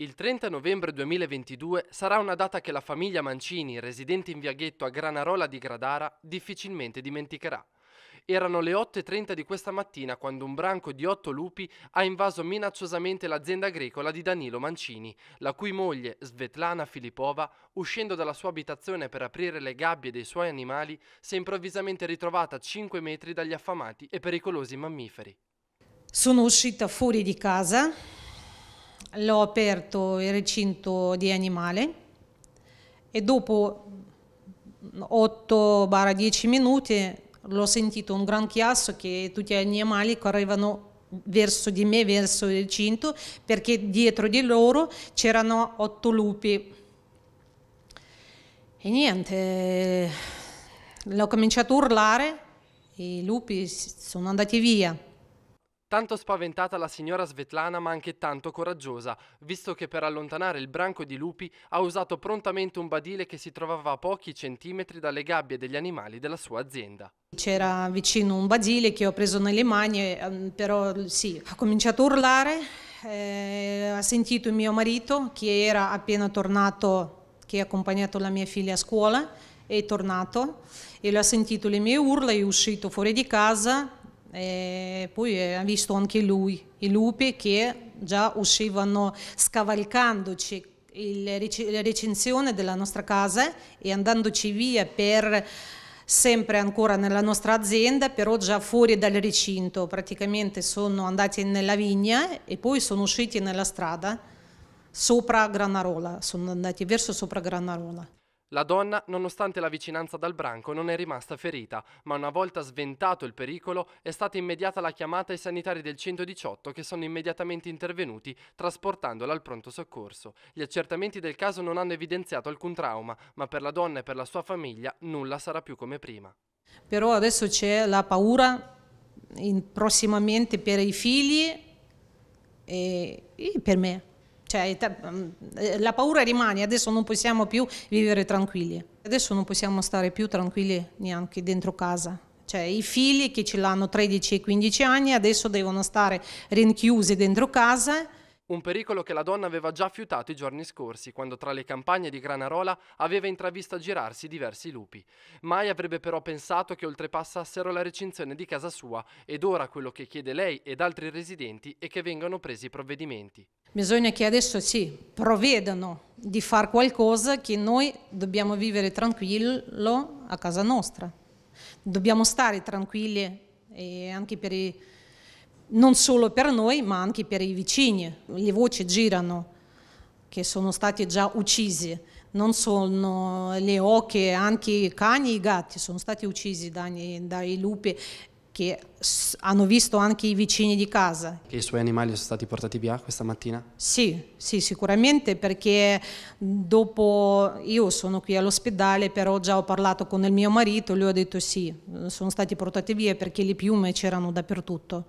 Il 30 novembre 2022 sarà una data che la famiglia Mancini, residente in Viaghetto a Granarola di Gradara, difficilmente dimenticherà. Erano le 8.30 di questa mattina quando un branco di otto lupi ha invaso minacciosamente l'azienda agricola di Danilo Mancini, la cui moglie, Svetlana Filipova, uscendo dalla sua abitazione per aprire le gabbie dei suoi animali, si è improvvisamente ritrovata a 5 metri dagli affamati e pericolosi mammiferi. Sono uscita fuori di casa l'ho aperto il recinto di animale e dopo 8-10 minuti l'ho sentito un gran chiasso che tutti gli animali correvano verso di me, verso il recinto, perché dietro di loro c'erano otto lupi. E niente, l'ho cominciato a urlare, e i lupi sono andati via. Tanto spaventata la signora Svetlana ma anche tanto coraggiosa, visto che per allontanare il branco di lupi ha usato prontamente un badile che si trovava a pochi centimetri dalle gabbie degli animali della sua azienda. C'era vicino un badile che ho preso nelle mani, ehm, però sì, ha cominciato a urlare, eh, ha sentito mio marito che era appena tornato, che ha accompagnato la mia figlia a scuola, è tornato e lui ha sentito le mie urla, è uscito fuori di casa e poi eh, ha visto anche lui, i lupi che già uscivano scavalcandoci la recinzione della nostra casa e andandoci via per sempre ancora nella nostra azienda, però già fuori dal recinto. Praticamente sono andati nella vigna e poi sono usciti nella strada sopra Granarola, sono andati verso sopra Granarola. La donna, nonostante la vicinanza dal branco, non è rimasta ferita, ma una volta sventato il pericolo è stata immediata la chiamata ai sanitari del 118 che sono immediatamente intervenuti trasportandola al pronto soccorso. Gli accertamenti del caso non hanno evidenziato alcun trauma, ma per la donna e per la sua famiglia nulla sarà più come prima. Però adesso c'è la paura prossimamente per i figli e per me. Cioè, mm, eh, la paura rimane, adesso non possiamo più vivere tranquilli, adesso non possiamo stare più tranquilli neanche dentro casa. Cioè, I figli che ce l'hanno 13 e 15 anni adesso devono stare rinchiusi dentro casa. Un pericolo che la donna aveva già fiutato i giorni scorsi, quando tra le campagne di Granarola aveva intravisto girarsi diversi lupi. Mai avrebbe però pensato che oltrepassassero la recinzione di casa sua ed ora quello che chiede lei ed altri residenti è che vengano presi i provvedimenti. Bisogna che adesso sì, provvedano di fare qualcosa che noi dobbiamo vivere tranquillo a casa nostra. Dobbiamo stare tranquilli eh, i, non solo per noi ma anche per i vicini. Le voci girano che sono stati già uccisi, non sono le oche, anche i cani e i gatti sono stati uccisi dai, dai lupi che hanno visto anche i vicini di casa. Che i suoi animali sono stati portati via questa mattina? Sì, sì, sicuramente perché dopo io sono qui all'ospedale, però già ho parlato con il mio marito, e lui ha detto sì, sono stati portati via perché le piume c'erano dappertutto.